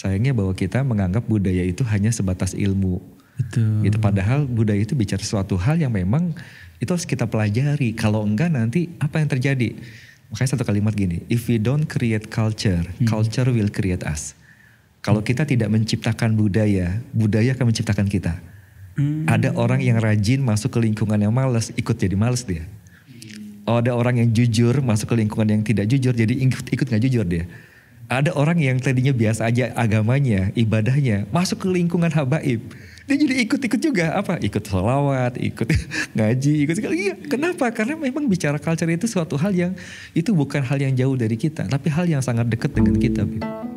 Sayangnya bahwa kita menganggap budaya itu hanya sebatas ilmu. Betul. Gitu padahal budaya itu bicara suatu hal yang memang itu harus kita pelajari. Kalau enggak nanti apa yang terjadi? Makanya satu kalimat gini, if we don't create culture, hmm. culture will create us. Kalau kita tidak menciptakan budaya, budaya akan menciptakan kita. Hmm. Ada orang yang rajin masuk ke lingkungan yang males, ikut jadi males dia. Hmm. Oh, ada orang yang jujur masuk ke lingkungan yang tidak jujur, jadi ikut ikut nggak jujur dia ada orang yang tadinya biasa aja agamanya, ibadahnya, masuk ke lingkungan habaib. Dia jadi ikut-ikut juga apa? Ikut sholawat, ikut ngaji, ikut segala iya. Kenapa? Karena memang bicara culture itu suatu hal yang itu bukan hal yang jauh dari kita, tapi hal yang sangat dekat dengan kita. Gitu.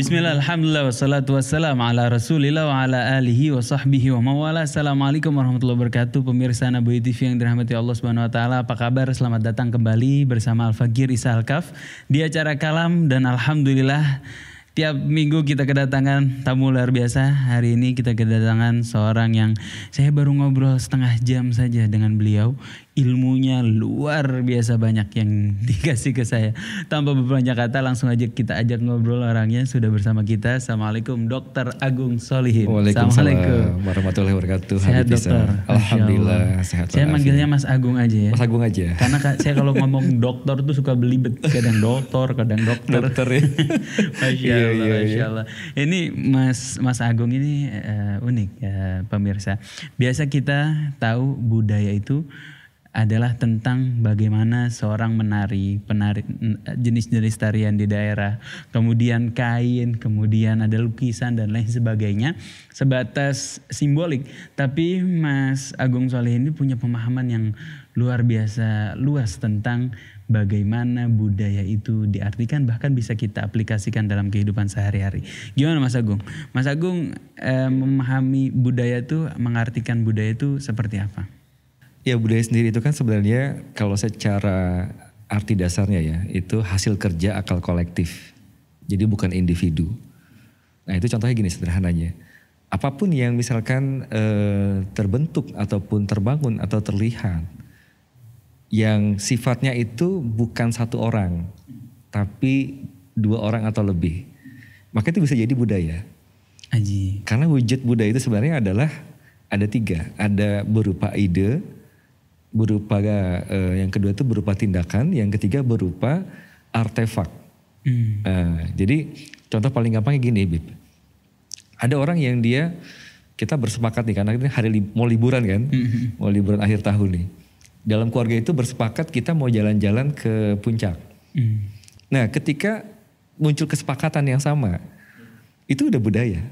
Bismillah, alhamdulillah, wassalatu wassalam ala rasulillah wa ala alihi wa sahbihi wa mawala. Assalamualaikum warahmatullahi wabarakatuh. Pemirsa Nabi TV yang dirahmati Allah Subhanahu wa taala. Apa kabar? Selamat datang kembali bersama Al Fagir Isa Al Kaf di acara Kalam dan alhamdulillah tiap minggu kita kedatangan tamu luar biasa. Hari ini kita kedatangan seorang yang saya baru ngobrol setengah jam saja dengan beliau ilmunya luar biasa banyak yang dikasih ke saya. Tanpa berbanyak kata langsung aja kita ajak ngobrol orangnya sudah bersama kita. Assalamualaikum Dokter Agung Solihin. Waalaikumsalam warahmatullahi wabarakatuh. Sehat dokter. Alhamdulillah sehat. Saya manggilnya Mas Agung aja ya. Mas Agung aja. Karena saya kalau ngomong dokter tuh suka belibet. Kadang dokter, kadang dokter. Dokter ya. Masya iya, Allah, iya, iya, Allah. Ini Mas Mas Agung ini uh, unik ya pemirsa. Biasa kita tahu budaya itu adalah tentang bagaimana seorang menari, penari jenis-jenis tarian di daerah, kemudian kain, kemudian ada lukisan dan lain sebagainya, sebatas simbolik. Tapi Mas Agung Soleh ini punya pemahaman yang luar biasa luas tentang bagaimana budaya itu diartikan bahkan bisa kita aplikasikan dalam kehidupan sehari-hari. Gimana Mas Agung? Mas Agung eh, memahami budaya itu, mengartikan budaya itu seperti apa? Ya budaya sendiri itu kan sebenarnya kalau secara arti dasarnya ya itu hasil kerja akal kolektif. Jadi bukan individu. Nah itu contohnya gini sederhananya. Apapun yang misalkan eh, terbentuk ataupun terbangun atau terlihat yang sifatnya itu bukan satu orang tapi dua orang atau lebih. Maka itu bisa jadi budaya. Aji. Karena wujud budaya itu sebenarnya adalah ada tiga. Ada berupa ide, berupa uh, yang kedua itu berupa tindakan, yang ketiga berupa artefak. Hmm. Uh, jadi contoh paling gampangnya gini, Bib. Ada orang yang dia kita bersepakat nih karena ini hari li, mau liburan kan, hmm, hmm. mau liburan akhir tahun nih. Dalam keluarga itu bersepakat kita mau jalan-jalan ke puncak. Hmm. Nah, ketika muncul kesepakatan yang sama, itu udah budaya.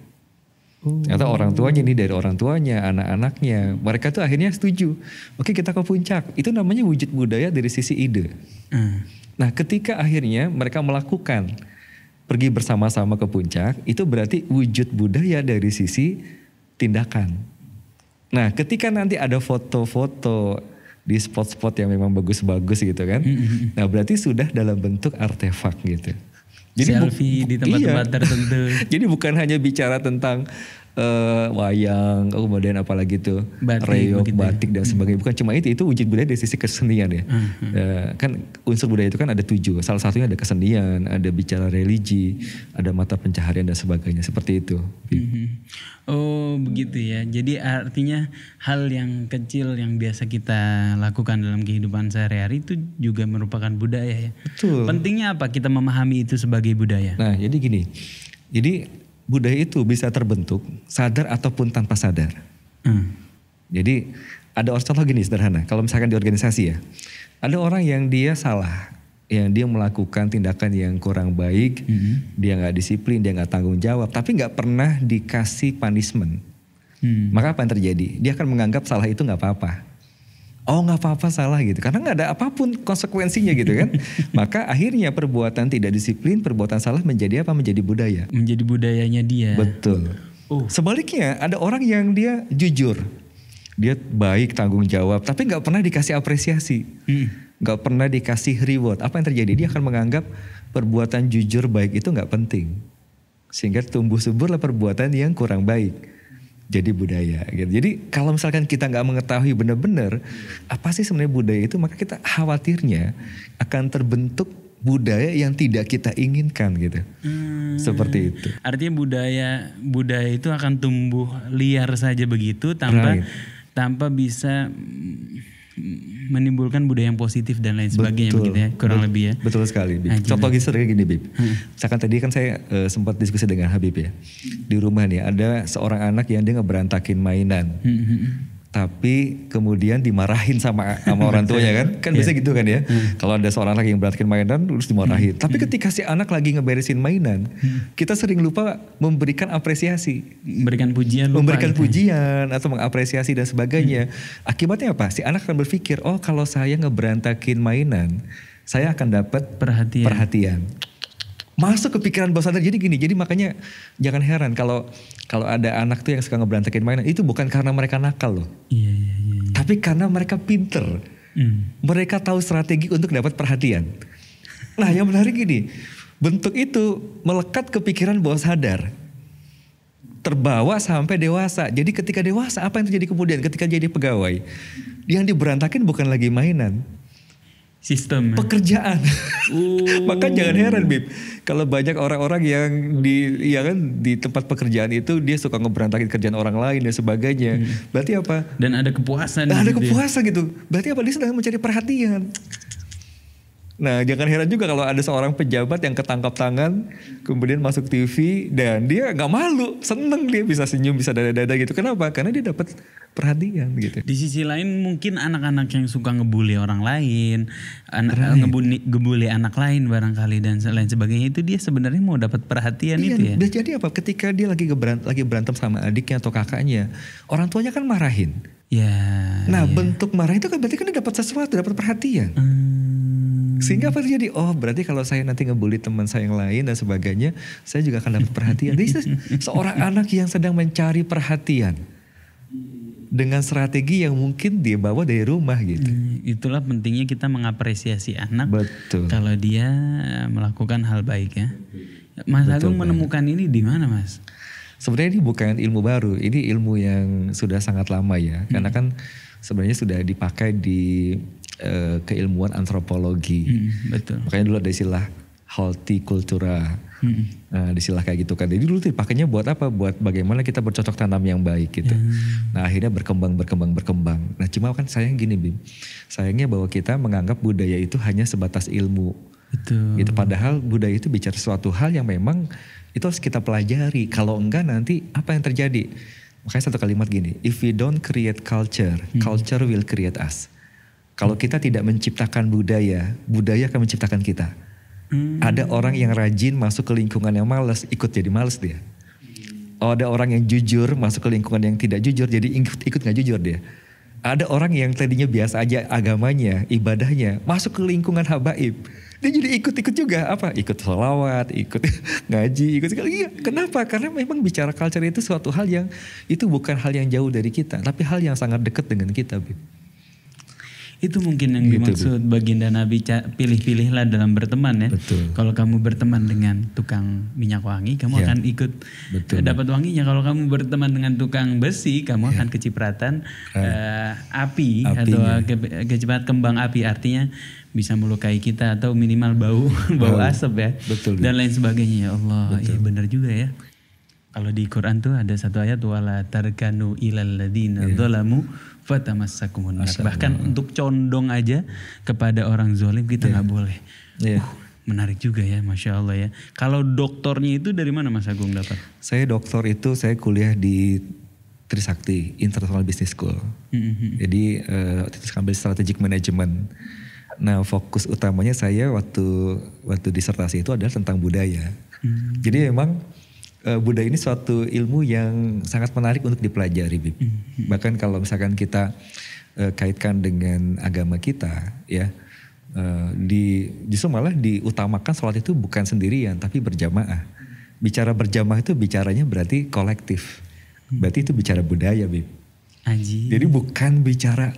Ternyata orang tuanya nih dari orang tuanya, anak-anaknya, mereka tuh akhirnya setuju. Oke kita ke puncak. Itu namanya wujud budaya dari sisi ide. hmm. Nah ketika akhirnya mereka melakukan pergi bersama-sama ke puncak, itu berarti wujud budaya dari sisi tindakan. Nah ketika nanti ada foto-foto di spot-spot yang memang bagus-bagus gitu kan, hmm, hmm, hmm. nah berarti sudah dalam bentuk artefak gitu. Jadi selfie di tempat-tempat iya. tertentu. Jadi bukan hanya bicara tentang uh, wayang, oh, kemudian apalagi itu batik, reyok, begitu. Ya. batik dan sebagainya. Hmm. Bukan cuma itu, itu wujud budaya dari sisi kesenian ya. Hmm. Uh, kan unsur budaya itu kan ada tujuh. Salah satunya ada kesenian, ada bicara religi, ada mata pencaharian dan sebagainya. Seperti itu. Hmm. hmm. Oh begitu ya. Jadi artinya hal yang kecil yang biasa kita lakukan dalam kehidupan sehari-hari itu juga merupakan budaya ya. Betul. Pentingnya apa kita memahami itu sebagai budaya? Nah jadi gini, jadi budaya itu bisa terbentuk sadar ataupun tanpa sadar. Hmm. Jadi ada orang contoh gini sederhana. Kalau misalkan di organisasi ya, ada orang yang dia salah yang dia melakukan tindakan yang kurang baik, hmm. dia nggak disiplin, dia nggak tanggung jawab, tapi nggak pernah dikasih punishment. Hmm. Maka apa yang terjadi? Dia akan menganggap salah itu nggak apa-apa. Oh nggak apa-apa salah gitu, karena nggak ada apapun konsekuensinya gitu kan. Maka akhirnya perbuatan tidak disiplin, perbuatan salah menjadi apa? Menjadi budaya. Menjadi budayanya dia. Betul. Oh. Sebaliknya ada orang yang dia jujur, dia baik tanggung jawab, tapi nggak pernah dikasih apresiasi. Hmm nggak pernah dikasih reward, apa yang terjadi? Dia akan menganggap perbuatan jujur baik itu nggak penting, sehingga tumbuh suburlah perbuatan yang kurang baik. Jadi budaya. Gitu. Jadi kalau misalkan kita nggak mengetahui benar-benar apa sih sebenarnya budaya itu, maka kita khawatirnya akan terbentuk budaya yang tidak kita inginkan gitu. Hmm, Seperti itu. Artinya budaya budaya itu akan tumbuh liar saja begitu tanpa right. tanpa bisa menimbulkan budaya yang positif dan lain sebagainya betul, begitu ya kurang betul, lebih ya betul sekali Bip. Nah, contoh kisah gini Bib hmm. misalkan tadi kan saya uh, sempat diskusi dengan Habib ya di rumah nih ada seorang anak yang dia ngeberantakin mainan hmm tapi kemudian dimarahin sama sama orang tuanya kan iya. kan yeah. biasa gitu kan ya hmm. kalau ada seorang anak yang beratkan mainan terus dimarahin hmm. tapi hmm. ketika si anak lagi ngeberesin mainan hmm. kita sering lupa memberikan apresiasi memberikan pujian memberikan itu. Ya? pujian atau mengapresiasi dan sebagainya hmm. akibatnya apa si anak akan berpikir oh kalau saya ngeberantakin mainan saya akan dapat perhatian perhatian masuk ke pikiran bawah sadar. Jadi gini, jadi makanya jangan heran kalau kalau ada anak tuh yang suka ngeberantakin mainan itu bukan karena mereka nakal loh. Iya, iya, iya. iya. Tapi karena mereka pinter. mm. Mereka tahu strategi untuk dapat perhatian. Nah, yang menarik gini, bentuk itu melekat ke pikiran bawah sadar. Terbawa sampai dewasa. Jadi ketika dewasa apa yang terjadi kemudian ketika jadi pegawai? Yang diberantakin bukan lagi mainan, sistem ya? pekerjaan. Uh. Maka jangan heran Bib kalau banyak orang-orang yang di ya kan di tempat pekerjaan itu dia suka ngeberantakin kerjaan orang lain dan sebagainya. Hmm. Berarti apa? Dan ada kepuasan. ada gitu, kepuasan gitu. Berarti apa dia sedang mencari perhatian. Nah, jangan heran juga kalau ada seorang pejabat yang ketangkap tangan, kemudian masuk TV dan dia nggak malu, seneng dia bisa senyum, bisa dada-dada gitu. Kenapa? Karena dia dapat perhatian gitu. Di sisi lain mungkin anak-anak yang suka ngebully orang lain, anak ngebully, ngebully anak lain barangkali dan lain sebagainya itu dia sebenarnya mau dapat perhatian iya, itu ya. Jadi apa? Ketika dia lagi berant lagi berantem sama adiknya atau kakaknya, orang tuanya kan marahin. Ya. Nah, ya. bentuk marah itu kan berarti kan dia dapat sesuatu, dapat perhatian. Hmm sehingga apa terjadi? Oh berarti kalau saya nanti ngebully teman saya yang lain dan sebagainya, saya juga akan dapat perhatian. Jadi seorang anak yang sedang mencari perhatian dengan strategi yang mungkin dia bawa dari rumah gitu. Hmm, itulah pentingnya kita mengapresiasi anak. Betul. Kalau dia melakukan hal baik ya. Mas Betul Agung menemukan ini di mana, Mas? Sebenarnya ini bukan ilmu baru, ini ilmu yang sudah sangat lama ya. Hmm. Karena kan sebenarnya sudah dipakai di uh, keilmuan antropologi. Hmm, betul. Makanya dulu ada istilah kultura. Hmm. Nah, silah kayak gitu kan. Jadi dulu tuh pakainya buat apa? Buat bagaimana kita bercocok tanam yang baik gitu. Hmm. Nah, akhirnya berkembang berkembang berkembang. Nah, cuma kan sayang gini, Bim. Sayangnya bahwa kita menganggap budaya itu hanya sebatas ilmu. Betul. Gitu padahal budaya itu bicara suatu hal yang memang itu harus kita pelajari. Kalau enggak nanti apa yang terjadi? Makanya satu kalimat gini, if we don't create culture, hmm. culture will create us. Kalau kita tidak menciptakan budaya, budaya akan menciptakan kita. Hmm. Ada orang yang rajin masuk ke lingkungan yang males, ikut jadi males dia. Oh, ada orang yang jujur masuk ke lingkungan yang tidak jujur, jadi ikut ikut nggak jujur dia. Ada orang yang tadinya biasa aja agamanya, ibadahnya, masuk ke lingkungan habaib dia jadi ikut-ikut juga apa ikut sholawat ikut ngaji ikut segala iya kenapa karena memang bicara culture itu suatu hal yang itu bukan hal yang jauh dari kita tapi hal yang sangat dekat dengan kita Bib. Itu mungkin yang gitu, dimaksud gitu. baginda Nabi pilih-pilihlah dalam berteman ya. Kalau kamu berteman dengan tukang minyak wangi, kamu ya. akan ikut Betul. dapat wanginya. Kalau kamu berteman dengan tukang besi, kamu ya. akan kecipratan eh. uh, api Apinya. atau ke, kecipratan kembang api. Artinya bisa melukai kita atau minimal bau bau, asap ya. Betul. Dan lain sebagainya ya Allah. Iya benar juga ya. Kalau di Quran tuh ada satu ayat wala tarkanu ilal ladina dzalamu iya. fatamassakumun Bahkan untuk condong aja kepada orang zolim kita iya. nggak yeah. boleh. Yeah. Uh, menarik juga ya, masya Allah ya. Kalau doktornya itu dari mana Mas Agung dapat? Saya doktor itu saya kuliah di Trisakti International Business School. Mm-hmm. Jadi uh, waktu itu ambil strategic management. Nah fokus utamanya saya waktu waktu disertasi itu adalah tentang budaya. Mm-hmm. Jadi memang uh, Buddha ini suatu ilmu yang sangat menarik untuk dipelajari, Bib. Mhm. Bahkan kalau misalkan kita uh, kaitkan dengan agama kita, ya. Uh, di justru malah diutamakan sholat itu bukan sendirian tapi berjamaah. Bicara berjamaah itu bicaranya berarti kolektif. Hmm. Berarti itu bicara budaya, Bib. Aji. Jadi bukan bicara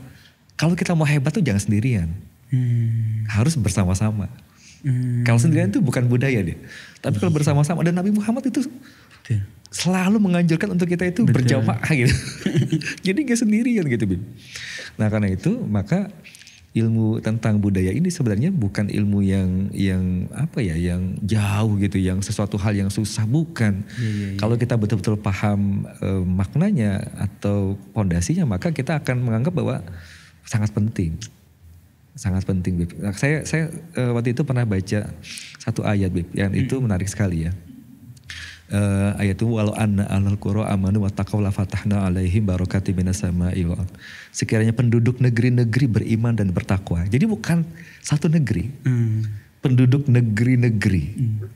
kalau kita mau hebat tuh jangan sendirian. Hmm. Harus bersama-sama. Hmm. Kalau sendirian itu bukan budaya dia. Tapi kalau iya. bersama-sama dan Nabi Muhammad itu Betul. Selalu menganjurkan untuk kita itu Betul. berjamaah gitu. Jadi gak sendirian gitu Bim. Nah karena itu maka ilmu tentang budaya ini sebenarnya bukan ilmu yang yang apa ya yang jauh gitu yang sesuatu hal yang susah bukan yeah, yeah, yeah. kalau kita betul-betul paham e, maknanya atau pondasinya maka kita akan menganggap bahwa sangat penting sangat penting Beb. Nah, saya saya e, waktu itu pernah baca satu ayat Bip, yang hmm. itu menarik sekali ya uh, ayat itu walau anna ahlul qura amanu wa taqaw la fatahna alaihim barakati minas sama'i Sekiranya penduduk negeri-negeri beriman dan bertakwa. Jadi bukan satu negeri. Hmm. Penduduk negeri-negeri. Hmm.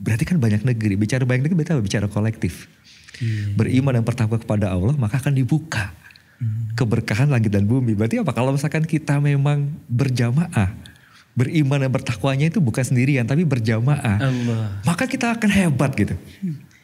Berarti kan banyak negeri. Bicara banyak negeri berarti apa? Bicara kolektif. Hmm. Beriman dan bertakwa kepada Allah maka akan dibuka. Hmm. Keberkahan langit dan bumi. Berarti apa? Kalau misalkan kita memang berjamaah beriman dan bertakwanya itu bukan sendirian tapi berjamaah. Allah. Maka kita akan hebat gitu.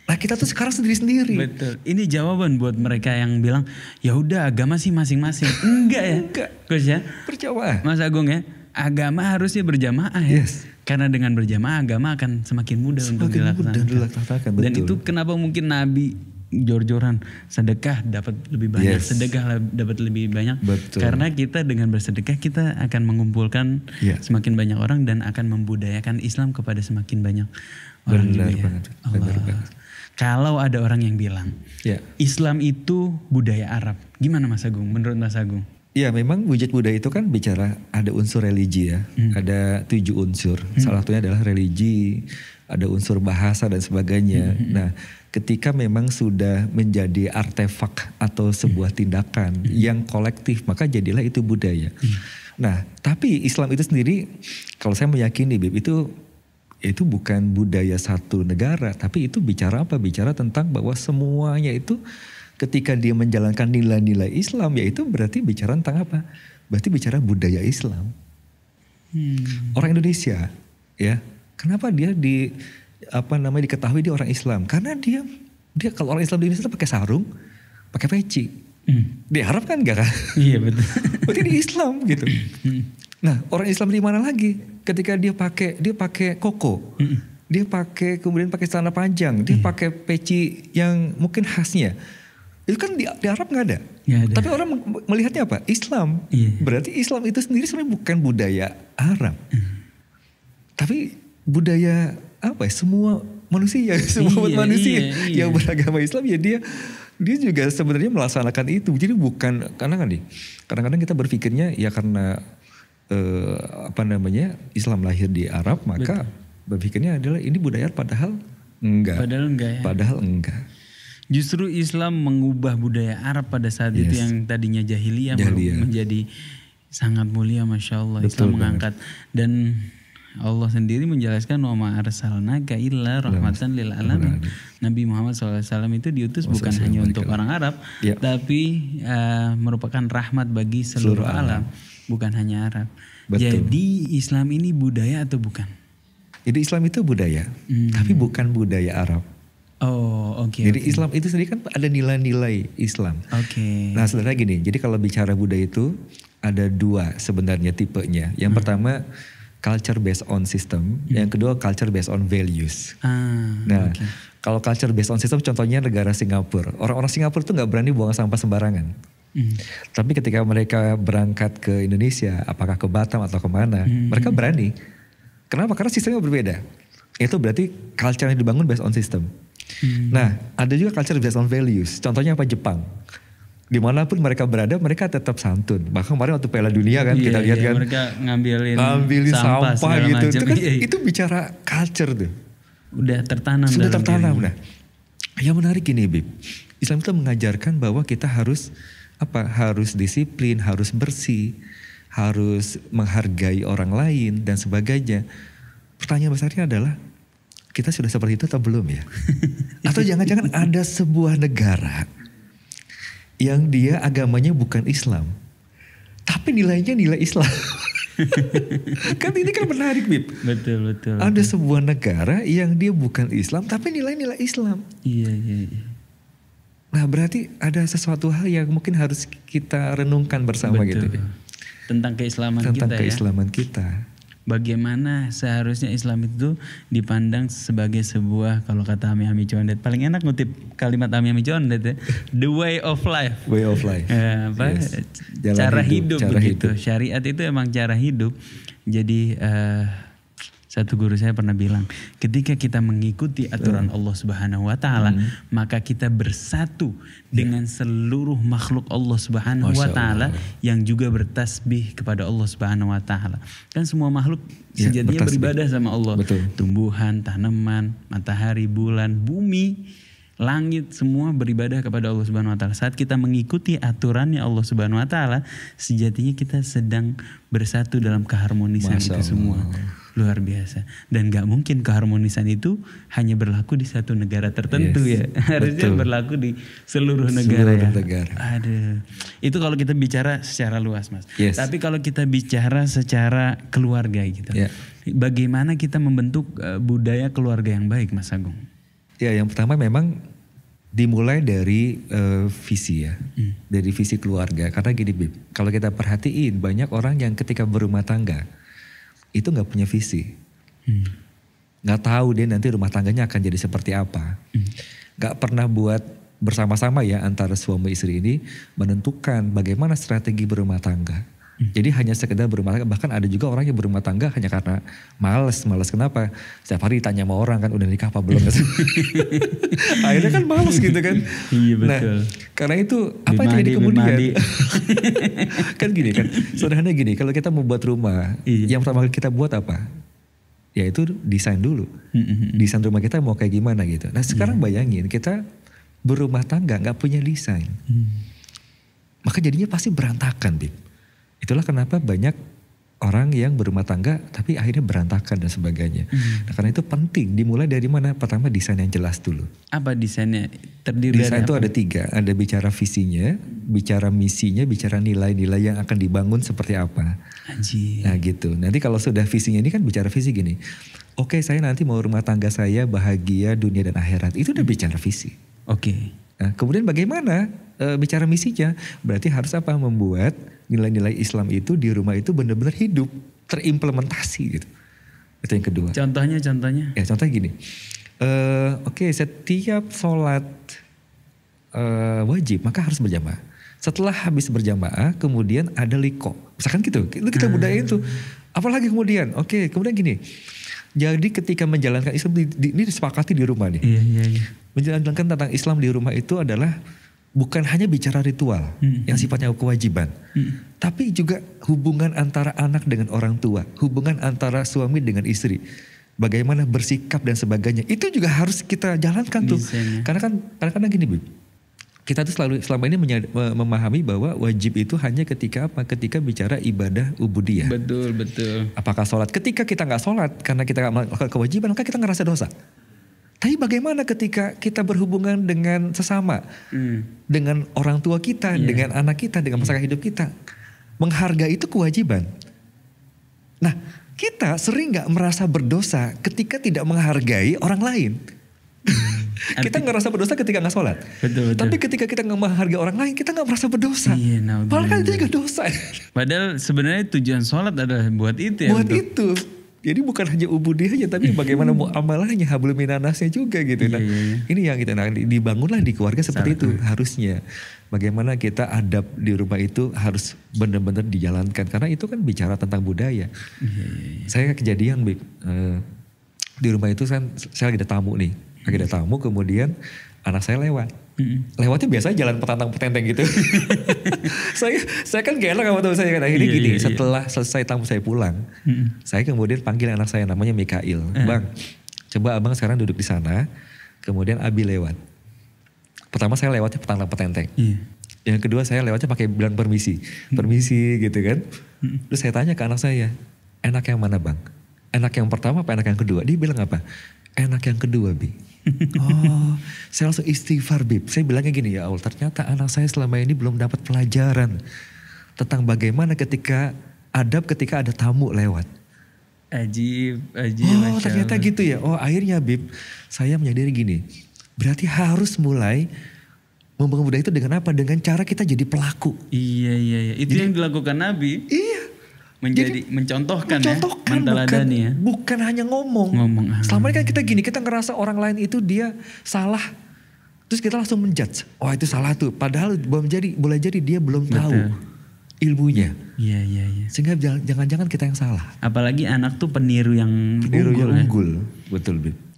Nah kita tuh sekarang sendiri-sendiri. Betul. Ini jawaban buat mereka yang bilang ya udah agama sih masing-masing. Enggak ya. Enggak. Gus ya. Berjamaah. Mas Agung ya. Agama harusnya berjamaah ya. Yes. Karena dengan berjamaah agama akan semakin mudah semakin untuk dilaksanakan. Mudah dilaksanakan. Dan itu kenapa mungkin Nabi jor-joran sedekah dapat lebih banyak yes. sedekah dapat lebih banyak Betul. karena kita dengan bersedekah kita akan mengumpulkan yeah. semakin banyak orang dan akan membudayakan Islam kepada semakin banyak orang benar juga ya. banget. Allah. Benar Kalau ada orang yang bilang yeah. Islam itu budaya Arab, gimana Mas Agung? Menurut Mas Agung? Ya memang wujud Buddha itu kan bicara ada unsur religi ya, hmm. ada tujuh unsur. Hmm. Salah satunya adalah religi, ada unsur bahasa dan sebagainya. Hmm. hmm, hmm. Nah ketika memang sudah menjadi artefak atau sebuah hmm. tindakan hmm. yang kolektif maka jadilah itu budaya. Hmm. Nah tapi Islam itu sendiri kalau saya meyakini Bib itu itu bukan budaya satu negara tapi itu bicara apa? Bicara tentang bahwa semuanya itu ketika dia menjalankan nilai-nilai Islam yaitu berarti bicara tentang apa? Berarti bicara budaya Islam. Hmm. Orang Indonesia ya, kenapa dia di apa namanya diketahui dia orang Islam? Karena dia dia kalau orang Islam di Indonesia pakai sarung, pakai peci. Hmm. Diharap kan enggak kan? Iya betul. berarti di Islam gitu. Hmm. nah, orang Islam di mana lagi? Ketika dia pakai dia pakai koko. Hmm. Dia pakai kemudian pakai celana panjang, dia hmm. pakai peci yang mungkin khasnya itu kan di, di Arab nggak ada. Gak ada. Tapi orang melihatnya apa? Islam. Iya. Berarti Islam itu sendiri sebenarnya bukan budaya Arab. Mm. Tapi budaya apa ya? Semua manusia, semua iya, iya manusia iya, iya. yang beragama Islam ya dia dia juga sebenarnya melaksanakan itu. Jadi bukan karena kan nih, kadang-kadang kita berpikirnya ya karena eh, apa namanya Islam lahir di Arab maka Betul. berpikirnya adalah ini budaya padahal enggak. Padahal enggak. Ya. Padahal enggak. Justru Islam mengubah budaya Arab pada saat yes. itu yang tadinya jahiliyah, menjadi sangat mulia masya Allah Betul Islam mengangkat benar. dan Allah sendiri menjelaskan wa ma naga illa rahmatan lil alamin. Nabi Muhammad SAW itu diutus Masa bukan hanya untuk orang Arab, ya. tapi uh, merupakan rahmat bagi seluruh, seluruh alam. alam, bukan hanya Arab. Betul. Jadi Islam ini budaya atau bukan? Jadi Islam itu budaya, hmm. tapi bukan budaya Arab. Oh, oke. Okay, jadi okay. Islam itu sendiri kan ada nilai-nilai Islam. Oke. Okay. Nah, sebenarnya gini, jadi kalau bicara budaya itu ada dua sebenarnya tipenya. Yang hmm. pertama culture based on system, hmm. yang kedua culture based on values. Ah, nah, okay. kalau culture based on system contohnya negara Singapura. Orang-orang Singapura itu nggak berani buang sampah sembarangan. Mm. Tapi ketika mereka berangkat ke Indonesia, apakah ke Batam atau kemana, mm. mereka berani. Kenapa? Karena sistemnya berbeda. Itu berarti culture yang dibangun based on system. Hmm. Nah, ada juga culture based on values. Contohnya apa Jepang. Dimanapun mereka berada, mereka tetap santun. Bahkan kemarin waktu Piala Dunia kan yeah, kita lihat yeah, kan, mereka ngambilin, ngambilin sampah, sampah gitu. itu kan iya, iya. itu bicara culture tuh. Udah tertanam. Sudah tertanam. dah. Nah, yang menarik ini, Bib. Islam itu mengajarkan bahwa kita harus apa? Harus disiplin, harus bersih, harus menghargai orang lain dan sebagainya. Pertanyaan besarnya adalah kita sudah seperti itu atau belum ya? atau jangan-jangan ada sebuah negara yang dia agamanya bukan Islam, tapi nilainya nilai Islam. kan ini kan menarik Bib. Betul betul. Ada betul. sebuah negara yang dia bukan Islam tapi nilai-nilai Islam. Iya iya iya. Nah berarti ada sesuatu hal yang mungkin harus kita renungkan bersama gitu betul. gitu. Ya. Tentang keislaman Tentang kita ya. keislaman ya. kita bagaimana seharusnya Islam itu dipandang sebagai sebuah kalau kata Ami Ami Condet paling enak ngutip kalimat Ami Ami Condet ya the way of life way of life ya, apa yes. cara hidup, hidup cara begitu hidup. syariat itu emang cara hidup jadi uh, satu guru saya pernah bilang, ketika kita mengikuti aturan hmm. Allah Subhanahu wa taala, hmm. maka kita bersatu dengan ya. seluruh makhluk Allah Subhanahu wa taala yang juga bertasbih kepada Allah Subhanahu wa taala. Kan semua makhluk ya, sejatinya ya, beribadah sama Allah. Betul. Tumbuhan, tanaman, matahari, bulan, bumi, langit semua beribadah kepada Allah Subhanahu wa taala. Saat kita mengikuti aturannya Allah Subhanahu wa taala, sejatinya kita sedang bersatu dalam keharmonisan Masa itu semua. Allah luar biasa dan nggak mungkin keharmonisan itu hanya berlaku di satu negara tertentu yes, ya harusnya betul. berlaku di seluruh negara seluruh ya ada itu kalau kita bicara secara luas mas yes. tapi kalau kita bicara secara keluarga gitu yeah. bagaimana kita membentuk eh, budaya keluarga yang baik mas Agung ya yang pertama memang dimulai dari uh, visi ya, hmm. dari visi keluarga. Karena gini Bib, kalau kita perhatiin banyak orang yang ketika berumah tangga, itu nggak punya visi. Hmm. Nggak hmm. tahu dia nanti rumah tangganya akan jadi seperti apa. Hmm. Nggak hmm. pernah buat bersama-sama ya antara suami istri ini menentukan bagaimana strategi berumah tangga. Hmm. Jadi hanya sekedar berumah tangga, bahkan ada juga orang yang berumah tangga hanya karena males, males kenapa? Setiap hari ditanya sama orang kan udah nikah apa belum? Akhirnya kan males gitu kan. Iya nah, betul. Nah, karena itu apa yang terjadi kemudian? kan gini kan, sederhana gini, kalau kita mau buat rumah, iya. yang pertama kita buat apa? Yaitu desain dulu. Hmm, hmm, desain rumah kita mau kayak gimana gitu. Nah sekarang iya. bayangin kita berumah tangga nggak punya desain. Maka jadinya pasti berantakan, Bib. Itulah kenapa banyak orang yang berumah tangga tapi akhirnya berantakan dan sebagainya. Hmm. Nah, karena itu penting dimulai dari mana? Pertama desain yang jelas dulu. Apa desainnya? Terdiri desain itu apa? ada tiga. Ada bicara visinya, bicara misinya, bicara nilai-nilai yang akan dibangun seperti apa. Anji. Nah gitu. Nanti kalau sudah visinya ini kan bicara visi gini. Oke saya nanti mau rumah tangga saya bahagia dunia dan akhirat. Itu udah hmm. bicara visi. Oke. Okay. Nah kemudian bagaimana e, bicara misinya, berarti harus apa? Membuat nilai-nilai Islam itu di rumah itu benar-benar hidup, terimplementasi gitu. Itu yang kedua. Contohnya, contohnya. Ya, contohnya gini. Uh, Oke, okay, setiap sholat uh, wajib maka harus berjamaah. Setelah habis berjamaah, kemudian ada liko. Misalkan gitu, itu kita hmm. Ah. budaya itu. Apalagi kemudian, oke, okay, kemudian gini. Jadi ketika menjalankan Islam, ini disepakati di rumah nih. Iya, iya, iya. Menjalankan tentang Islam di rumah itu adalah bukan hanya bicara ritual hmm. yang sifatnya kewajiban, hmm. tapi juga hubungan antara anak dengan orang tua, hubungan antara suami dengan istri, bagaimana bersikap dan sebagainya. Itu juga harus kita jalankan tuh. Misalnya. Karena kan karena kan gini, Bu. Kita tuh selalu selama ini memahami bahwa wajib itu hanya ketika apa? Ketika bicara ibadah ubudiyah. Betul, betul. Apakah sholat? Ketika kita nggak sholat karena kita nggak melakukan kewajiban, maka kita ngerasa dosa. Tapi bagaimana ketika kita berhubungan dengan sesama, hmm. dengan orang tua kita, yeah. dengan anak kita, dengan masyarakat hidup kita, menghargai itu kewajiban. Nah, kita sering nggak merasa berdosa ketika tidak menghargai orang lain. Hmm. Kita kita merasa berdosa ketika nggak sholat. Betul, betul. Tapi ketika kita nggak menghargai orang lain, kita nggak merasa berdosa. Iya, nah, Padahal itu juga dosa. Padahal sebenarnya tujuan sholat adalah buat itu ya. Buat untuk... itu jadi bukan hanya ubudiahnya tapi bagaimana hmm. amalannya, hablum minanasnya juga gitu. Nah, iya, iya, iya. ini yang kita nah, dibangunlah di keluarga seperti itu harusnya. Bagaimana kita adab di rumah itu harus benar-benar dijalankan karena itu kan bicara tentang budaya. Saya kejadian eh, di rumah itu kan saya lagi ada tamu nih, lagi ada tamu kemudian anak saya lewat Mm-hmm. Lewatnya biasa jalan petantang-petenteng gitu. saya saya kan gak enak sama teman saya kan akhirnya yeah, gini, yeah, iya. setelah yeah. selesai tamu saya pulang, mm-hmm. saya kemudian panggil anak saya namanya Mikail. mm-hmm. Bang, coba Abang sekarang duduk di sana, kemudian Abi lewat. Pertama saya lewatnya petantang-petenteng. Yeah. Yang kedua saya lewatnya pakai bilang permisi. Mm-hmm. Permisi gitu kan. Mm-hmm. Terus saya tanya ke anak saya, "Enak yang mana, Bang?" Enak yang pertama apa enak yang kedua? Dia bilang apa? Enak yang kedua, Bi oh, saya langsung istighfar Bib. Saya bilangnya gini ya Allah, ternyata anak saya selama ini belum dapat pelajaran tentang bagaimana ketika adab ketika ada tamu lewat. Ajib, ajib. Oh ternyata gitu ya. Oh akhirnya Bib, saya menyadari gini. Berarti harus mulai membangun budaya itu dengan apa? Dengan cara kita jadi pelaku. Iya, iya, iya. Itu jadi, yang dilakukan Nabi. Iya, menjadi Jadi, mencontohkan, mencontohkan ya, bukan, ya. bukan hanya ngomong. Ngomong. Ah. Selama ini kan kita gini, kita ngerasa orang lain itu dia salah. Terus kita langsung menjudge. Oh itu salah tuh. Padahal belum jadi, boleh jadi dia belum Betul. tahu ilmunya. Iya iya iya. Sehingga jangan-jangan kita yang salah. Apalagi anak tuh peniru yang peniru unggul. Yang unggul. Ya. Betul,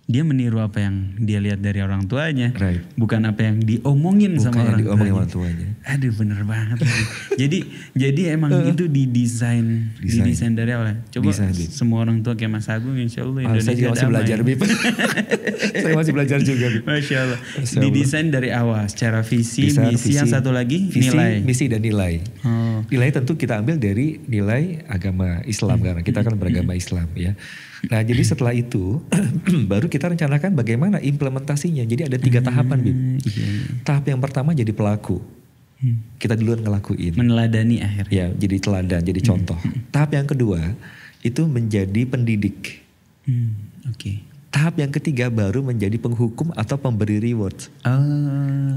dia meniru apa yang dia lihat dari orang tuanya, right. bukan apa yang diomongin bukan sama yang orang, diomongin tuanya. orang tuanya. Aduh bener banget. jadi jadi emang uh, itu didesain, design. didesain dari awal. Coba design, semua orang tua kayak Mas Agung, Insya Allah Indonesia ah, saya juga masih damai. belajar, Bip. saya masih belajar juga. Masya Allah. Allah. Didesain dari awal, secara visi, Bisa, misi, visi, yang satu lagi visi, nilai, misi dan nilai. Oh. Nilai tentu kita ambil dari nilai agama Islam hmm. karena kita kan hmm. beragama Islam ya. Nah jadi setelah itu baru kita rencanakan bagaimana implementasinya. Jadi ada tiga tahapan Bib. Ah, iya, iya. Tahap yang pertama jadi pelaku. Hmm. Kita duluan ngelakuin. Meneladani akhirnya. Ya jadi teladan, jadi contoh. Hmm. Tahap yang kedua itu menjadi pendidik. Hmm, oke. Tahap yang ketiga baru menjadi penghukum atau pemberi reward. Ah.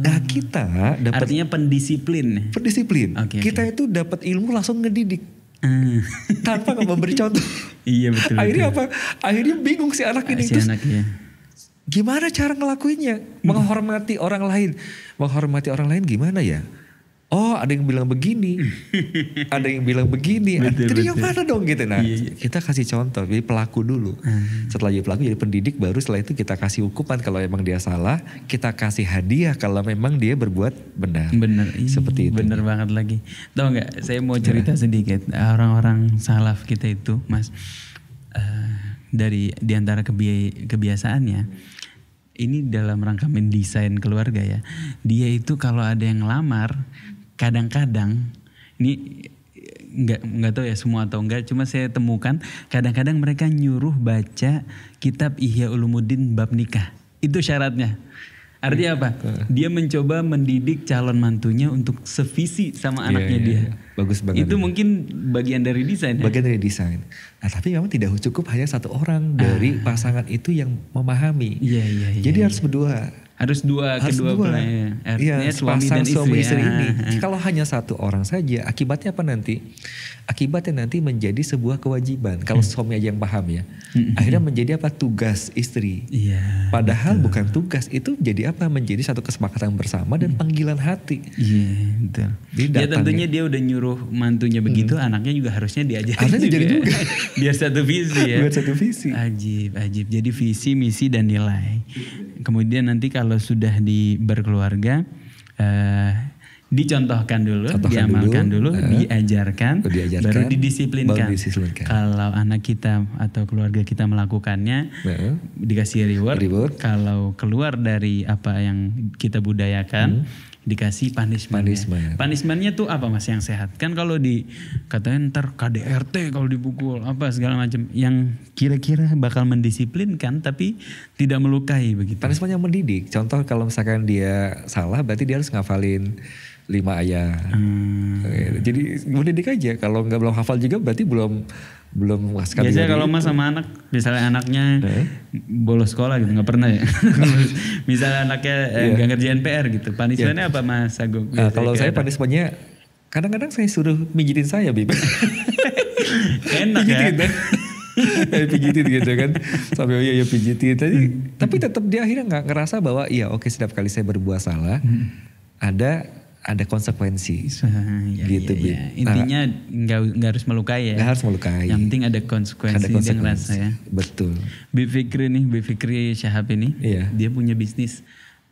Nah kita dapat artinya pendisiplin. Pendisiplin. kita itu dapat ilmu langsung ngedidik Hmm. tanpa nggak memberi contoh. iya betul. Akhirnya betul. apa? Akhirnya bingung si anak ah, ini. Si Terus, anak ya. Gimana cara ngelakuinnya? Hmm. Menghormati orang lain. Menghormati orang lain gimana ya? oh ada yang bilang begini, ada yang bilang begini. Ah, jadi yang mana dong gitu nah. Iya, iya. Kita kasih contoh, jadi pelaku dulu. Hmm. Setelah jadi pelaku jadi pendidik baru setelah itu kita kasih hukuman kalau emang dia salah, kita kasih hadiah kalau memang dia berbuat benar. Benar. Seperti itu. Benar banget lagi. Tahu nggak? Saya mau cerita sedikit orang-orang salaf kita itu, Mas. Uh, dari diantara kebi kebiasaannya ini dalam rangka mendesain keluarga ya. Dia itu kalau ada yang lamar kadang-kadang ini nggak nggak tahu ya semua atau enggak cuma saya temukan kadang-kadang mereka nyuruh baca kitab Ihya Ulumuddin bab nikah itu syaratnya artinya iya, apa dia mencoba mendidik calon mantunya untuk sevisi sama iya, anaknya yeah, yeah, dia iya. bagus banget itu mungkin bagian dari desain ya? bagian dari desain nah tapi memang tidak cukup hanya satu orang dari ah. pasangan itu yang memahami yeah, yeah, yeah, jadi yeah. harus berdua harus dua harus kedua dua. Ya. Artinya ya, suami dan istri, suami istri ya. ini. Kalau hanya satu orang saja, akibatnya apa nanti? akibatnya nanti menjadi sebuah kewajiban kalau hmm. suami aja yang paham ya hmm. hmm akhirnya hmm. menjadi apa tugas istri yeah, padahal betul. bukan tugas itu jadi apa menjadi satu kesepakatan bersama dan hmm. panggilan hati iya, betul dia ya, tentunya ya. dia udah nyuruh mantunya begitu hmm. anaknya juga harusnya diajak harusnya juga. juga biar satu visi ya biar satu visi ajib ajib jadi visi misi dan nilai kemudian nanti kalau sudah di berkeluarga eh, dicontohkan dulu, Contohkan diamalkan dulu, dulu iya. uh, diajarkan, oh, diajarkan, baru didisiplinkan. didisiplinkan. Kalau anak kita atau keluarga kita melakukannya, uh, dikasih reward. reward. Kalau keluar dari apa yang kita budayakan, hmm. dikasih punishment. Punishment. Punishmentnya tuh apa mas yang sehat? Kan kalau di katanya ntar KDRT kalau dipukul apa segala macam yang kira-kira bakal mendisiplinkan tapi tidak melukai begitu. Punishment yang mendidik. Contoh kalau misalkan dia salah, berarti dia harus ngafalin lima ayat. Hmm. Jadi mendidik aja. Kalau nggak belum hafal juga berarti belum belum sekali. Biasanya kalau mas sama anak, misalnya anaknya eh? bolos sekolah gitu nggak pernah ya. misalnya anaknya eh, iya. nggak yeah. ngerjain PR gitu. Panisannya yeah. apa mas Agung? Nah, gitu, kalau saya panisannya kadang-kadang saya suruh mijitin saya Bib. Enak ya? pijitin, ya. Kan? pijitin gitu kan sampai oh iya ya pijitin tadi hmm. tapi tetap dia akhirnya nggak ngerasa bahwa iya oke setiap kali saya berbuat salah hmm. ada ada konsekuensi ya, gitu ya, ya. intinya nah, nggak nah, nggak harus melukai ya nggak harus melukai yang penting ada konsekuensi, ada konsekuensi. dia ngerasa ya betul Bifikri nih Bifikri Syahab ini iya. dia punya bisnis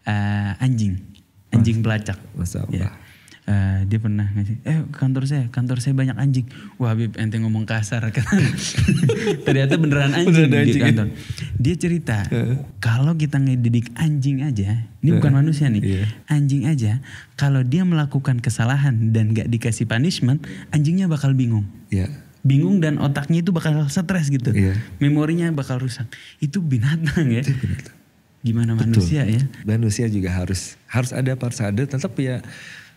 uh, anjing anjing pelacak Masya Ya uh, dia pernah ngasih eh kantor saya kantor saya banyak anjing wah Habib ente ngomong kasar kan ternyata beneran anjing, beneran anjing kantor dia cerita uh. kalau kita ngedidik anjing aja ini uh. bukan manusia nih yeah. anjing aja kalau dia melakukan kesalahan dan gak dikasih punishment anjingnya bakal bingung yeah bingung dan otaknya itu bakal stres gitu, yeah. memorinya bakal rusak. Itu binatang ya. Itu binatang gimana Betul. manusia ya. Manusia juga harus harus ada harus ada tetap ya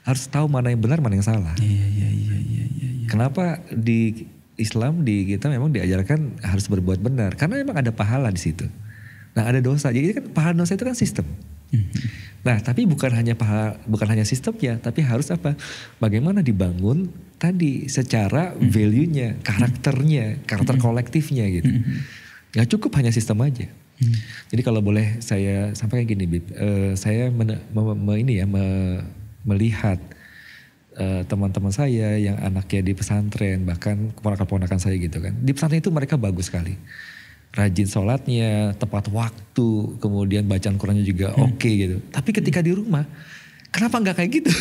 harus tahu mana yang benar mana yang salah. Iya iya iya iya. iya, iya. Kenapa di Islam di kita memang diajarkan harus berbuat benar karena memang ada pahala di situ. Nah ada dosa jadi kan pahala dosa itu kan sistem. Mm-hmm. Nah, tapi bukan hanya pahala, bukan hanya sistem ya tapi harus apa? Bagaimana dibangun tadi secara mm-hmm. value-nya, karakternya, karakter mm-hmm. kolektifnya gitu. Gak cukup hanya sistem aja. Jadi kalau boleh saya sampaikan gini, Bib, uh, saya men, me, me, ini ya me, melihat eh, teman-teman uh, saya yang anaknya di pesantren bahkan keponakan-keponakan saya gitu kan di pesantren itu mereka bagus sekali rajin sholatnya tepat waktu kemudian bacaan Qurannya juga hmm. oke okay, gitu tapi ketika di rumah kenapa nggak kayak gitu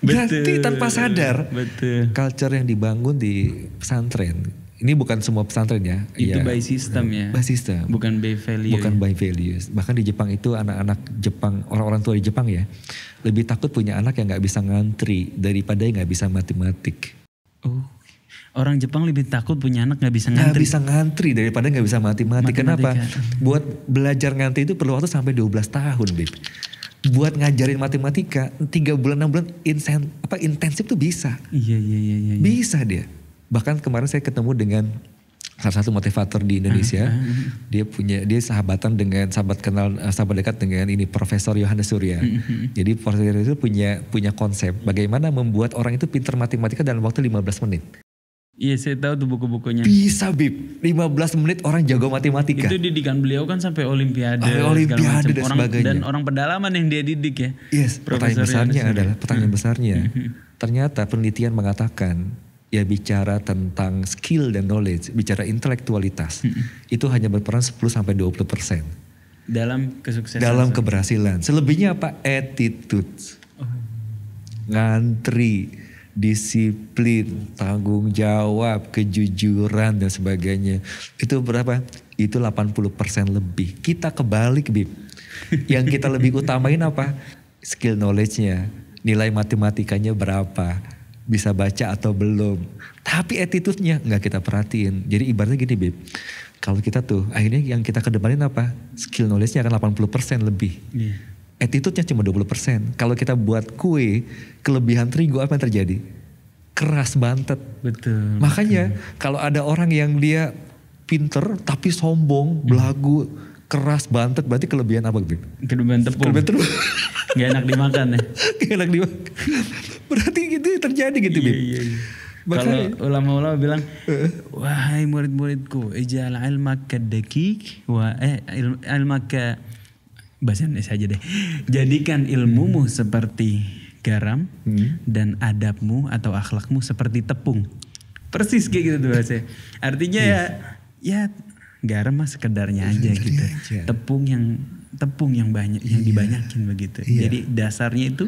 berarti tanpa sadar betul. culture yang dibangun di pesantren ini bukan semua pesantren ya itu ya, by system ya by system bukan by value bukan by values bahkan di Jepang itu anak-anak Jepang orang-orang tua di Jepang ya lebih takut punya anak yang nggak bisa ngantri daripada yang nggak bisa matematik. Oh, orang Jepang lebih takut punya anak nggak bisa ngantri. Nggak bisa ngantri daripada nggak bisa matematik. matematik. Kenapa? Buat belajar ngantri itu perlu waktu sampai 12 tahun, Bib. Buat ngajarin matematika, tiga bulan, enam bulan insen, apa intensif tuh bisa. Iya, iya, iya, iya. iya. Bisa dia. Bahkan kemarin saya ketemu dengan salah satu motivator di Indonesia. Uh, uh, dia punya dia sahabatan dengan sahabat kenal eh, sahabat dekat dengan ini Profesor Yohanes Surya. Uh, Jadi Profesor Yohanes itu punya punya konsep bagaimana membuat orang itu pintar matematika dalam waktu 15 menit. Iya saya tahu tuh buku-bukunya. Bisa Bib, 15 menit orang jago matematika. Itu didikan beliau kan sampai olimpiade. Oh, olimpiade dan orang, sebagainya. Dan orang pedalaman yang dia didik ya. Yes, Profesor pertanyaan besarnya adalah, pertanyaan besarnya. ternyata penelitian mengatakan ya bicara tentang skill dan knowledge, bicara intelektualitas, hmm. itu hanya berperan 10 sampai 20 persen. Dalam kesuksesan. Dalam keberhasilan. Selebihnya apa? Attitude. Oh. Iya. Ngantri, disiplin, tanggung jawab, kejujuran dan sebagainya. Itu berapa? Itu 80 persen lebih. Kita kebalik, Bib. Yang kita lebih utamain apa? Skill knowledge-nya, nilai matematikanya berapa, bisa baca atau belum. Tapi attitude-nya nggak kita perhatiin. Jadi ibaratnya gini, Bib. Kalau kita tuh, akhirnya yang kita kedepanin apa? Skill knowledge-nya akan 80% lebih. Yeah. Attitude-nya cuma 20%. Kalau kita buat kue, kelebihan terigu apa yang terjadi? Keras bantet. Betul. Makanya kalau ada orang yang dia pinter tapi sombong, hmm. belagu, hmm keras bantet berarti kelebihan apa gitu? Kelebihan tepung. Kelebihan tepung. Gak enak dimakan ya. Gak enak dimakan. Berarti gitu ya, terjadi gitu, Bib. Iya, iya. iya. Kalau ulama-ulama bilang, eh. wahai murid-muridku, ijal almaka dekik, wa eh, almaka bahasa Indonesia aja deh. Jadikan ilmumu hmm. seperti garam hmm. dan adabmu atau akhlakmu seperti tepung. Persis kayak gitu tuh bahasanya. Artinya yes. Iya. ya ya garam mah sekedarnya iya, aja sekedarnya gitu. Aja. Tepung yang tepung yang banyak yang iya. dibanyakin begitu. Iya. Jadi dasarnya itu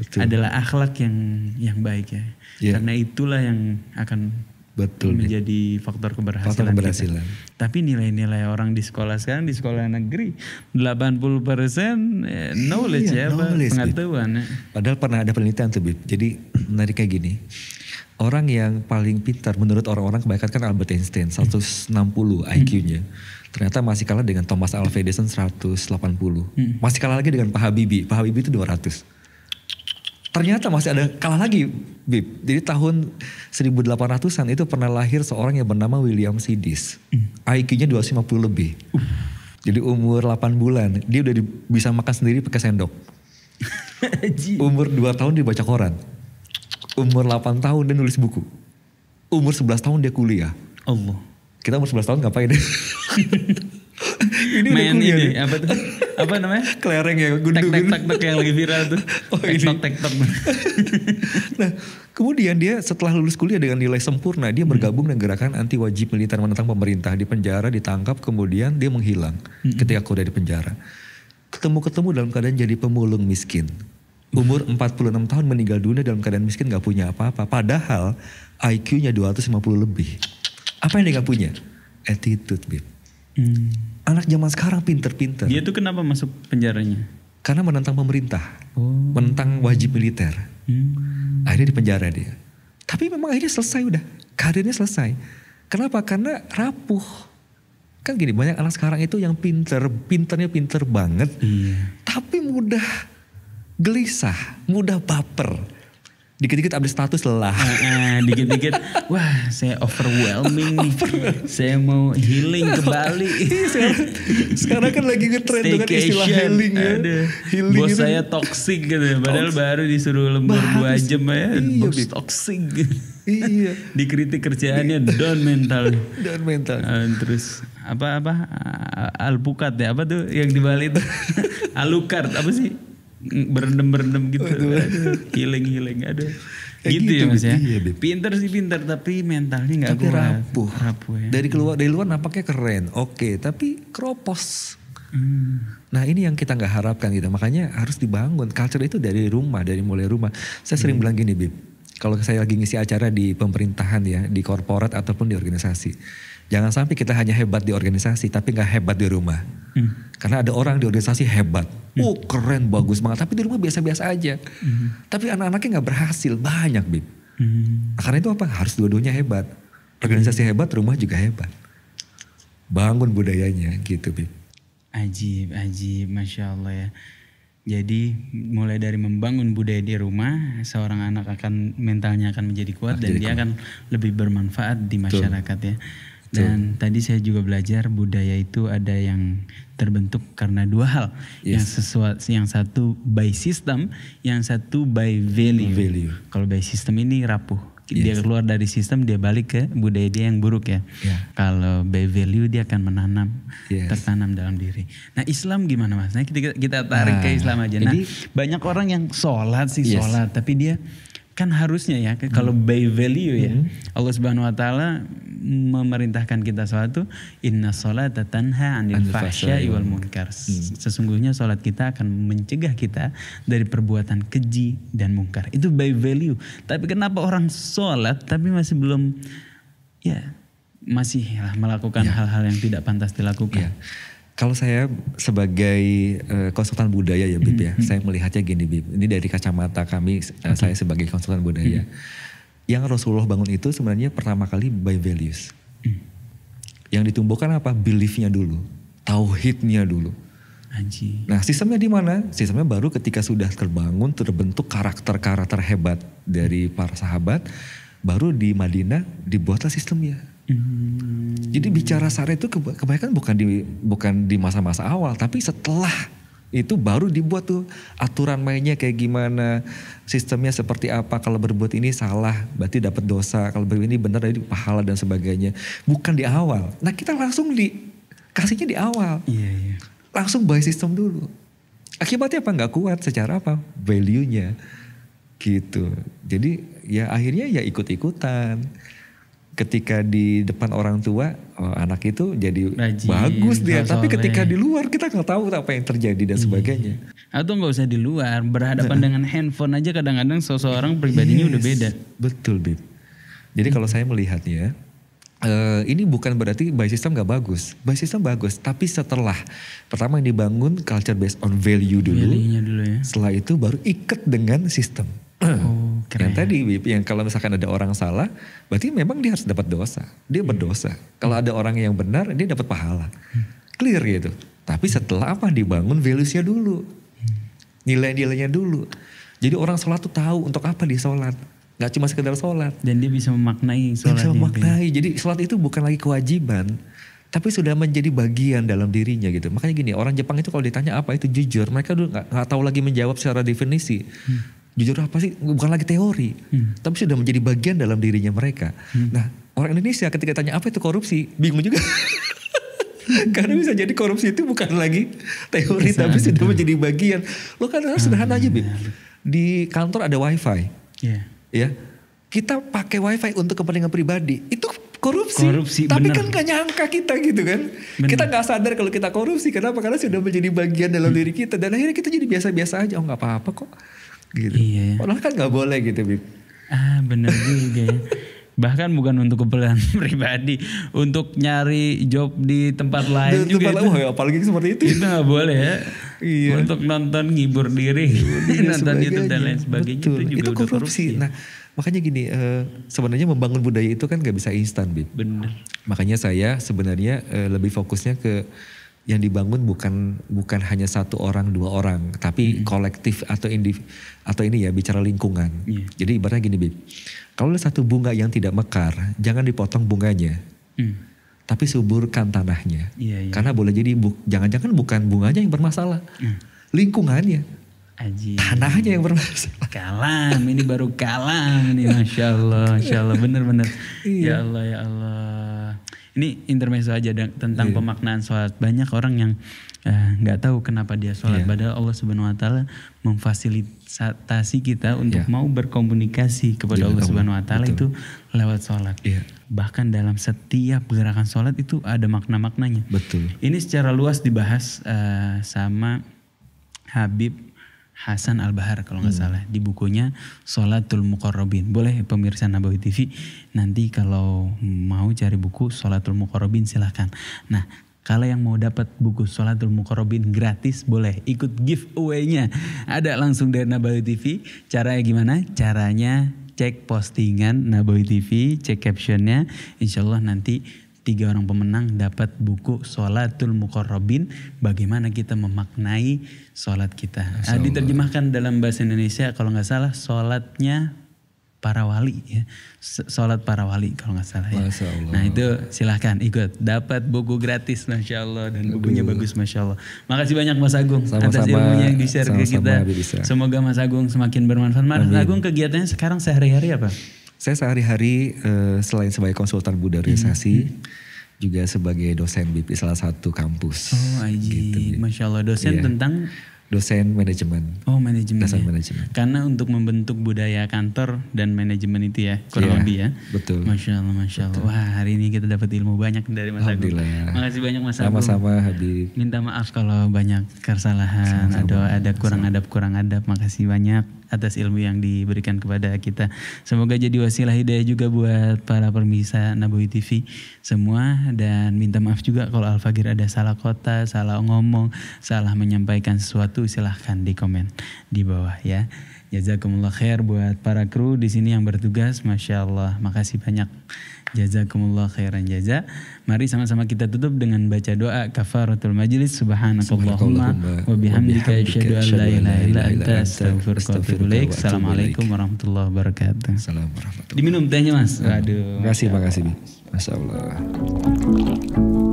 Betul. adalah akhlak yang yang baik ya. Yeah. Karena itulah yang akan Betul menjadi nih. faktor keberhasilan. Faktor keberhasilan. Tapi nilai-nilai orang di sekolah sekarang di sekolah negeri 80 persen eh, knowledge iya, ya, knowledge, pengetahuan. Ya. Padahal pernah ada penelitian tuh, Jadi Jadi kayak gini, orang yang paling pintar menurut orang-orang kebanyakan kan Albert Einstein 160 hmm. hmm. IQ-nya. Ternyata masih kalah dengan Thomas Alva Edison 180. Hmm. Masih kalah lagi dengan Pak Habibie. Pak Habibie itu 200. Ternyata masih ada kalah lagi, Bib. Jadi tahun 1800-an itu pernah lahir seorang yang bernama William Sidis. Hmm. IQ-nya 250 lebih. Uh. Jadi umur 8 bulan, dia udah bisa makan sendiri pakai sendok. umur 2 tahun dibaca koran umur 8 tahun dia nulis buku. Umur 11 tahun dia kuliah. Allah. Kita umur 11 tahun ngapain? ini main ini ya, apa tuh apa namanya kelereng ya gundu tek tek tek yang lagi viral tuh oh, tek, tek. nah kemudian dia setelah lulus kuliah dengan nilai sempurna dia hmm. bergabung dengan gerakan anti wajib militer menentang pemerintah di penjara ditangkap kemudian dia menghilang hmm. ketika kuda di penjara ketemu ketemu dalam keadaan jadi pemulung miskin umur 46 tahun meninggal dunia dalam keadaan miskin gak punya apa-apa. Padahal IQ-nya 250 lebih. Apa yang dia gak punya? Attitude, Bib. Hmm. Anak zaman sekarang pinter-pinter. Dia tuh kenapa masuk penjaranya? Karena menentang pemerintah, oh. menentang wajib militer. Hmm. Akhirnya di penjara dia. Tapi memang akhirnya selesai udah, karirnya selesai. Kenapa? Karena rapuh. Kan gini banyak anak sekarang itu yang pinter, pinternya pinter banget, hmm. tapi mudah gelisah, mudah baper. Dikit-dikit update status lelah. Ah, ah, dikit-dikit, wah saya overwhelming nih. Saya mau healing kembali. Iya, sekarang kan lagi ngetrend dengan istilah healing ya. Ada. Healing Bos itu. saya toxic gitu. Ya. Padahal baru disuruh lembur 2 jam ya. Iya, Bos toxic. iya. Dikritik kerjaannya down mental. down mental. Ah, terus apa-apa Alpukat ya. Apa tuh yang di Bali itu? Alukart apa sih? berendam berendam gitu healing healing ada, gitu, gitu, ya mas ya pinter sih pinter tapi mentalnya nggak kuat rapuh rapuh ya. dari keluar dari luar nampaknya keren oke tapi kropos hmm. nah ini yang kita nggak harapkan gitu makanya harus dibangun culture itu dari rumah dari mulai rumah saya sering hmm. bilang gini bib kalau saya lagi ngisi acara di pemerintahan ya, di korporat ataupun di organisasi. Jangan sampai kita hanya hebat di organisasi tapi nggak hebat di rumah. Hmm. Karena ada orang di organisasi hebat. Hmm. Oh keren, bagus banget. Tapi di rumah biasa-biasa aja. Hmm. Tapi anak-anaknya nggak berhasil, banyak Bib. Hmm. Karena itu apa? Harus dua-duanya hebat. Organisasi hebat, rumah juga hebat. Bangun budayanya gitu Bib. Ajib, ajib. Masya Allah ya. Jadi mulai dari membangun budaya di rumah, seorang anak akan mentalnya akan menjadi kuat ah, dan dia akan lebih bermanfaat di masyarakat Tuh. ya. Dan Tuh. tadi saya juga belajar budaya itu ada yang terbentuk karena dua hal. Yes. Yang sesuatu yang satu by system, yang satu by value. value. Kalau by system ini rapuh yes. dia keluar dari sistem dia balik ke budaya dia yang buruk ya yeah. kalau by value dia akan menanam yes. tertanam dalam diri nah Islam gimana mas nah kita kita tarik nah, ke Islam aja nah jadi, banyak orang yang sholat sih yes. sholat tapi dia kan harusnya ya kan hmm. kalau by value ya hmm. Allah Subhanahu wa taala memerintahkan kita suatu inna sholata tanha 'anil fahsya'i wal munkar. Hmm. Sesungguhnya sholat kita akan mencegah kita dari perbuatan keji dan munkar Itu by value. Tapi kenapa orang sholat tapi masih belum ya masih melakukan ya. hal-hal ya. yang tidak pantas dilakukan. Ya kalau saya sebagai uh, konsultan budaya ya Bib ya, mm -hmm. saya melihatnya gini Bib. Ini dari kacamata kami eh, okay. saya sebagai konsultan budaya. Mm -hmm. Yang Rasulullah bangun itu sebenarnya pertama kali by values. Mm. Yang ditumbuhkan apa? Beliefnya dulu, tauhidnya dulu. Anji. Nah sistemnya di mana? Sistemnya baru ketika sudah terbangun, terbentuk karakter-karakter hebat dari para sahabat, baru di Madinah dibuatlah sistemnya jadi bicara sare itu kebanyakan bukan di bukan di masa-masa awal, tapi setelah itu baru dibuat tuh aturan mainnya kayak gimana, sistemnya seperti apa. Kalau berbuat ini salah, berarti dapat dosa. Kalau berbuat ini benar, jadi pahala dan sebagainya. Bukan di awal. Nah kita langsung di kasihnya di awal. Iya, iya. Langsung by sistem dulu. Akibatnya apa? Nggak kuat secara apa? Value-nya gitu. Jadi ya akhirnya ya ikut-ikutan ketika di depan orang tua oh, anak itu jadi Rajin, bagus dia tapi ketika di luar kita nggak tahu apa yang terjadi dan iya. sebagainya atau ah, nggak usah di luar berhadapan nah. dengan handphone aja kadang-kadang seseorang pribadinya yes, udah beda betul bib jadi hmm. kalau iya. saya melihatnya Uh, ini bukan berarti by system gak bagus. By system bagus, tapi setelah pertama yang dibangun culture based on value dulu. dulu ya. Setelah itu baru ikat dengan sistem. oh karena yeah. Iya. tadi yang kalau misalkan ada orang salah, berarti memang dia harus dapat dosa. Dia iya. berdosa. Kalau ada orang yang benar, dia dapat pahala. Hmm. Clear gitu. Tapi setelah apa dibangun valuesnya dulu, hmm. nilai-nilainya dulu. Jadi orang sholat tuh tahu untuk apa dia sholat. Gak cuma sekedar sholat. Dan dia bisa memaknai sholat. Dia bisa ya. memaknai. Dia. Jadi sholat itu bukan lagi kewajiban, tapi sudah menjadi bagian dalam dirinya gitu. Makanya gini, orang Jepang itu kalau ditanya apa itu jujur, mereka dulu nggak tahu lagi menjawab secara definisi. Hmm jujur apa sih bukan lagi teori, hmm. tapi sudah menjadi bagian dalam dirinya mereka. Hmm. Nah orang Indonesia ketika tanya apa itu korupsi, bingung juga. Karena bisa jadi korupsi itu bukan lagi teori, bisa, tapi betul. sudah menjadi bagian. Lo kan harus sederhana aja, Bib. Di kantor ada wifi. Yeah. Ya, kita pakai wifi untuk kepentingan pribadi. Itu korupsi. korupsi Tapi bener. kan gak nyangka kita gitu kan. Bener. Kita gak sadar kalau kita korupsi. Kenapa? Karena sudah menjadi bagian dalam hmm. diri kita. Dan akhirnya kita jadi biasa-biasa aja. Oh gak apa-apa kok gitu. Iya. Ya. Padahal kan nggak boleh gitu, Bib. Ah, benar juga ya. Bahkan bukan untuk keperluan pribadi, untuk nyari job di tempat lain di juga tempat itu. Oh, apalagi seperti itu. Itu gak boleh ya. iya. Untuk nonton ngibur diri, nonton YouTube dan lain sebagainya Betul. itu juga itu udah korupsi. korupsi. Nah, makanya gini, uh, sebenarnya membangun budaya itu kan gak bisa instan, Bib. Benar. Makanya saya sebenarnya uh, lebih fokusnya ke yang dibangun bukan bukan hanya satu orang dua orang tapi hmm. kolektif atau indiv atau ini ya bicara lingkungan iya. jadi ibaratnya gini bib kalau ada satu bunga yang tidak mekar jangan dipotong bunganya mm. tapi suburkan tanahnya yeah, yeah. karena boleh jadi jangan-jangan bukan bunganya yang bermasalah mm. lingkungannya Aji. Tanahnya yang bermasalah. Kalam, ini baru kalam ini, masya Allah, masya Allah, bener-bener, iya. ya Allah, ya Allah ini intermezzo aja tentang yeah. pemaknaan sholat banyak orang yang eh, nggak uh, tahu kenapa dia sholat yeah. padahal Allah subhanahu wa taala memfasilitasi kita untuk yeah. mau berkomunikasi kepada yeah, Allah subhanahu wa taala itu lewat sholat yeah. bahkan dalam setiap gerakan sholat itu ada makna maknanya betul ini secara luas dibahas uh, sama Habib Hasan Al Bahar kalau nggak hmm. salah di bukunya Salatul Muqarrabin. Boleh pemirsa Nabawi TV nanti kalau mau cari buku Salatul Muqarrabin silahkan. Nah kalau yang mau dapat buku Salatul Muqarrabin gratis boleh ikut giveaway-nya. Ada langsung dari Nabawi TV. Caranya gimana? Caranya cek postingan Nabawi TV, cek captionnya. Insya Allah nanti tiga orang pemenang dapat buku Sholatul Muqarrabin bagaimana kita memaknai sholat kita. Nah, diterjemahkan dalam bahasa Indonesia kalau nggak salah sholatnya para wali ya sholat para wali kalau nggak salah ya. Nah itu silahkan ikut dapat buku gratis masya Allah dan Aduh. bukunya bagus masya Allah. Makasih banyak Mas Agung sama -sama, atas ilmunya yang di share ke kita. Sama -sama, Semoga Mas Agung semakin bermanfaat. Mas Amin. Agung kegiatannya sekarang sehari-hari apa? Saya sehari-hari uh, selain sebagai konsultan budarisasi hmm. juga sebagai dosen BP salah satu kampus. Oh, IG. Gitu. Masya Allah dosen yeah. tentang dosen manajemen. Oh, manajemen. Dasar ya. manajemen. Karena untuk membentuk budaya kantor dan manajemen itu ya, kurang yeah, iya, ya. Betul. Masya Allah, Masya Allah. Betul. Wah, hari ini kita dapat ilmu banyak dari Mas Agung. Makasih banyak Mas Agung. Sama-sama, Habib. Minta maaf kalau banyak kesalahan, ada ada kurang adab, kurang adab. Makasih banyak atas ilmu yang diberikan kepada kita. Semoga jadi wasilah hidayah juga buat para pemirsa Nabawi TV semua dan minta maaf juga kalau Al Fagir ada salah kota, salah ngomong, salah menyampaikan sesuatu silahkan di komen di bawah ya. Jazakumullah khair buat para kru di sini yang bertugas. Masya Allah, makasih banyak. Jazakumullah khairan jaza. Mari sama-sama kita tutup dengan baca doa kafaratul majlis. Subhanakallahumma wa bihamdika asyhadu an la ilaha illa anta astaghfiruka wa atubu ilaik. Assalamualaikum warahmatullahi wabarakatuh. Assalamualaikum Diminum tehnya Mas. Waduh. Makasih, makasih. mas. Masyaallah.